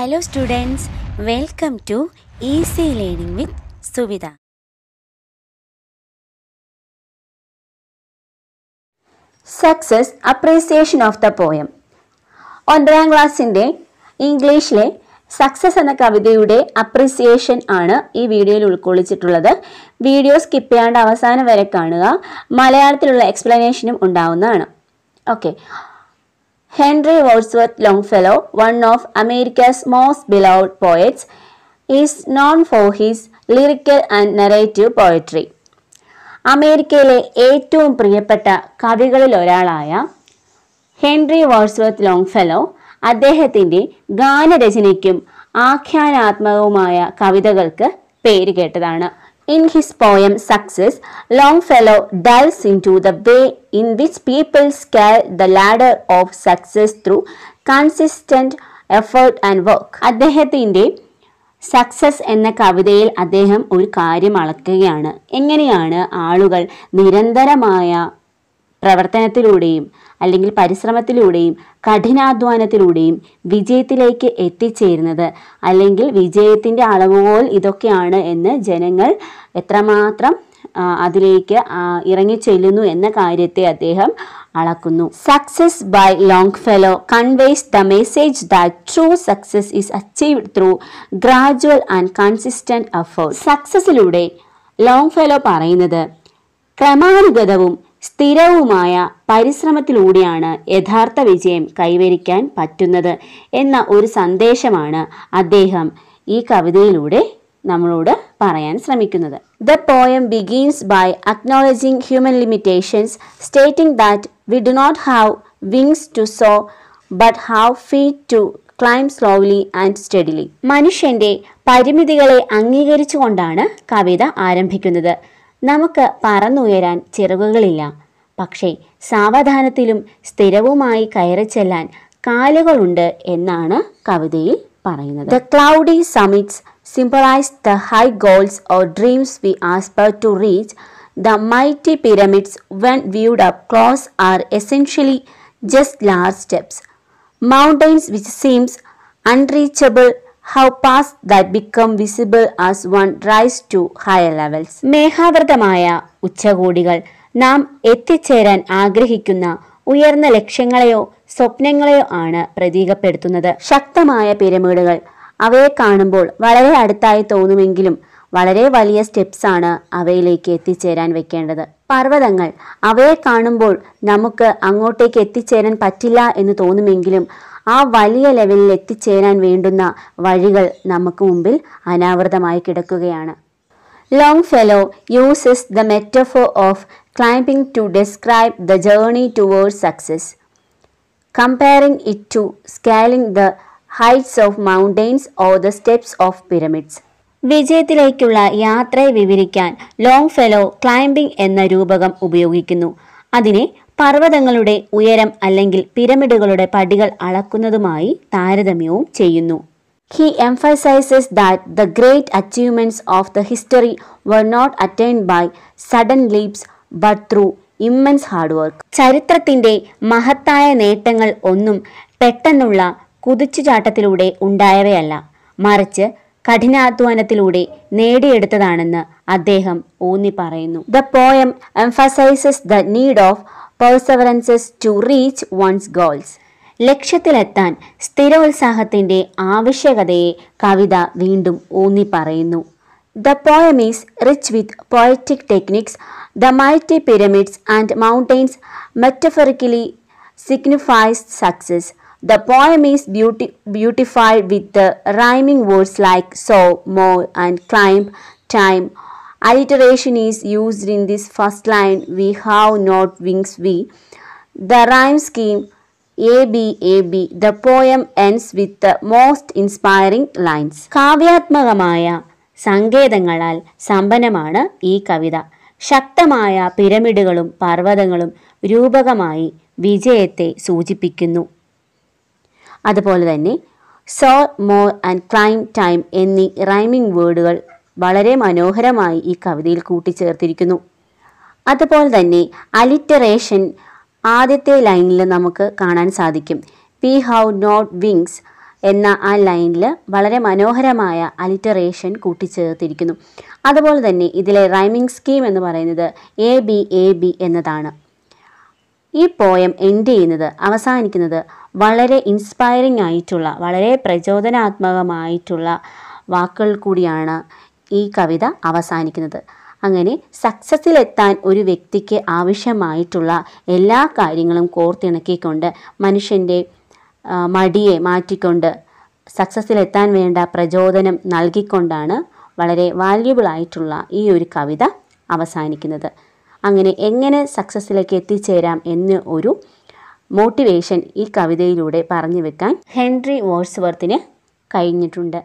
Hello students welcome to easy learning with Suvidha success appreciation of the poem ഒൻപതാം ക്ലാസ്സിൻ്റെ ഇംഗ്ലീഷിലെ success എന്ന കവിതയുടെ അപ്രീസിയേഷൻ ആണ് ഈ വീഡിയോയിൽ ഉൾക്കൊള്ളിച്ചിട്ടുള്ളത് വീഡിയോ സ്കിപ്പ് ചെയ്യാണ്ട് അവസാനം വരെ കാണുക മലയാളത്തിലുള്ള എക്സ്പ്ലനേഷനും ഉണ്ടാവുന്നതാണ് okay Henry Wadsworth Longfellow, one of America's most beloved poets, is known for his lyrical and narrative poetry. അമേരിക്കയിലെ ഏറ്റവും പ്രിയപ്പെട്ട കവികളിൽ ഒരാളായ ഹെൻറി വാഴ്സ്വർത്ത് ലോങ്ഫെലോ അദ്ദേഹത്തിൻ്റെ ഗാനരചനയ്ക്കും ആഖ്യാനാത്മകവുമായ കവിതകൾക്ക് പേര് കേട്ടതാണ് in his poem success Longfellow Longfellow in to the way in which people scale the ladder of success through consistent effort and work അദ്ദേഹത്തിൻ്റെ സക്സസ് എന്ന കവിതയിൽ അദ്ദേഹം ഒരു കാര്യം അളക്കുകയാണ് എങ്ങനെയാണ് ആളുകൾ നിരന്തരമായ പ്രവർത്തനത്തിലൂടെയും അല്ലെങ്കിൽ പരിശ്രമത്തിലൂടെയും കഠിനാധ്വാനത്തിലൂടെയും വിജയത്തിലേക്ക് എത്തിച്ചേരുന്നത് അല്ലെങ്കിൽ വിജയത്തിൻ്റെ അളവുകോൽ ഇതൊക്കെയാണ് എന്ന് ജനങ്ങൾ എത്രമാത്രം അതിലേക്ക് ഇറങ്ങിച്ചെല്ലുന്നു എന്ന കാര്യത്തെ അദ്ദേഹം അളക്കുന്നു success by Longfellow conveys the message that true success is achieved through gradual and consistent effort സക്സസിലൂടെ ലോങ് ഫെലോ പറയുന്നത് ക്രമാനുഗതവും സ്ഥിരവുമായ പരിശ്രമത്തിലൂടെയാണ് യഥാർത്ഥ വിജയം കൈവരിക്കാൻ പറ്റുന്നത് എന്ന ഒരു സന്ദേശമാണ് അദ്ദേഹം ഈ കവിതയിലൂടെ നമ്മളോട് പറയാൻ ശ്രമിക്കുന്നത് the poem begins by acknowledging human limitations stating that we do not have wings to soar but have feet to climb slowly and steadily മനുഷ്യൻ്റെ പരിമിതികളെ അംഗീകരിച്ചുകൊണ്ടാണ് കവിത ആരംഭിക്കുന്നത് നമുക്ക് പറന്നുയരാൻ ചിറകുകളില്ല പക്ഷേ സാവധാനത്തിലും സ്ഥിരവുമായി കയറി ചെല്ലാൻ കാലുകളുണ്ട് എന്നാണ് കവിതയിൽ പറയുന്നത് the cloudy summits symbolise the high goals or dreams we aspire to reach the mighty pyramids when viewed up close are essentially just large steps mountains which seems unreachable how paths that become visible as one rise to higher levels. മേഘാവൃതമായ ഉച്ചകോടികൾ നാം എത്തിച്ചേരാൻ ആഗ്രഹിക്കുന്ന ഉയർന്ന ലക്ഷ്യങ്ങളെയോ സ്വപ്നങ്ങളെയോ ആണ് പ്രതീകപ്പെടുത്തുന്നത് ശക്തമായ പിരമിഡുകൾ അവയെ കാണുമ്പോൾ വളരെ അടുത്തായി തോന്നുമെങ്കിലും വളരെ വലിയ സ്റ്റെപ്സ് ആണ് അവയിലേക്ക് എത്തിച്ചേരാൻ വെക്കേണ്ടത് പർവ്വതങ്ങൾ അവയെ കാണുമ്പോൾ നമുക്ക് അങ്ങോട്ടേക്ക് എത്തിച്ചേരാൻ പറ്റില്ല എന്ന് തോന്നുമെങ്കിലും ആ വലിയ ലെവലിൽ എത്തിച്ചേരാൻ വേണ്ടുന്ന വഴികൾ നമുക്ക് മുമ്പിൽ അനാവൃതമായി കിടക്കുകയാണ് Longfellow uses the metaphor of climbing to describe the journey toward success comparing it to scaling the heights of mountains or the steps of pyramids വിജയത്തിലേക്കുള്ള യാത്രയെ വിവരിക്കാൻ ലോങ് ഫെലോ ക്ലൈംബിംഗ് എന്ന രൂപകം ഉപയോഗിക്കുന്നു അതിനെ പർവ്വതങ്ങളുടെ ഉയരം അല്ലെങ്കിൽ പിരമിഡുകളുടെ പടികൾ അളക്കുന്നതുമായി താരതമ്യവും ചെയ്യുന്നു he emphasizes that the great achievements of the history were not attained by sudden leaps but through immense hard work ചരിത്രത്തിൻ്റെ മഹത്തായ നേട്ടങ്ങൾ ഒന്നും പെട്ടെന്നുള്ള കുതിച്ചുചാട്ടത്തിലൂടെ ഉണ്ടായവയല്ല മറിച്ച് കഠിനാധ്വാനത്തിലൂടെ നേടിയെടുത്തതാണെന്ന് അദ്ദേഹം ഊന്നി പറയുന്നു the poem emphasizes the need of perseverances to reach one's goals ലക്ഷ്യത്തിലെത്താൻ സ്ഥിരോത്സാഹത്തിൻ്റെ ആവശ്യകതയെ കവിത വീണ്ടും ഊന്നി പറയുന്നു the poem is rich with poetic techniques the mighty pyramids and mountains metaphorically signify success the poem is beauty beautified with the rhyming words like so more and climb time Alliteration is used in this first line. We have not wings we. The rhyme scheme ABAB. The poem ends with the most inspiring lines. കാവ്യാത്മകമായ സങ്കേതങ്ങളാൽ sambanamana ee kavitha shaktamaya പിരമിഡുകളും പർവ്വതങ്ങളും രൂപകമായി വിജയത്തെ സൂചിപ്പിക്കുന്നു അതുപോലെ തന്നെ so more and climb time എന്നീ റൈമിംഗ് വേർഡുകൾ വളരെ മനോഹരമായി ഈ കവിതയിൽ കൂട്ടിച്ചേർത്തിരിക്കുന്നു അതുപോലെ തന്നെ അലിറ്ററേഷൻ ആദ്യത്തെ ലൈനിൽ നമുക്ക് കാണാൻ സാധിക്കും വി ഹൗ നോട്ട് വിങ്സ് എന്ന ആ ലൈനിൽ വളരെ മനോഹരമായ അലിറ്ററേഷൻ കൂട്ടിച്ചേർത്തിരിക്കുന്നു അതുപോലെ തന്നെ ഇതിലെ റൈമിംഗ് സ്കീം എന്ന് പറയുന്നത് എ ബി എ ബി എന്നതാണ് ഈ പോയം എൻഡ് ചെയ്യുന്നത് അവസാനിക്കുന്നത് വളരെ ഇൻസ്പയറിംഗ് ആയിട്ടുള്ള വളരെ പ്രചോദനാത്മകമായിട്ടുള്ള വാക്കുകൾ കൂടിയാണ് ഈ കവിത അവസാനിക്കുന്നത് അങ്ങനെ സക്സസ്സിലെത്താൻ ഒരു വ്യക്തിക്ക് ആവശ്യമായിട്ടുള്ള എല്ലാ കാര്യങ്ങളും കോർത്തിണക്കിക്കൊണ്ട് മനുഷ്യൻ്റെ മടിയെ മാറ്റിക്കൊണ്ട് സക്സസ്സിലെത്താൻ വേണ്ട പ്രചോദനം നൽകിക്കൊണ്ടാണ് വളരെ ആയിട്ടുള്ള ഈ ഒരു കവിത അവസാനിക്കുന്നത് അങ്ങനെ എങ്ങനെ സക്സസ്സിലേക്ക് എത്തിച്ചേരാം എന്ന് ഒരു മോട്ടിവേഷൻ ഈ കവിതയിലൂടെ പറഞ്ഞു വെക്കാൻ ഹെൻറി വോഴ്സ്വർത്തിന് കഴിഞ്ഞിട്ടുണ്ട്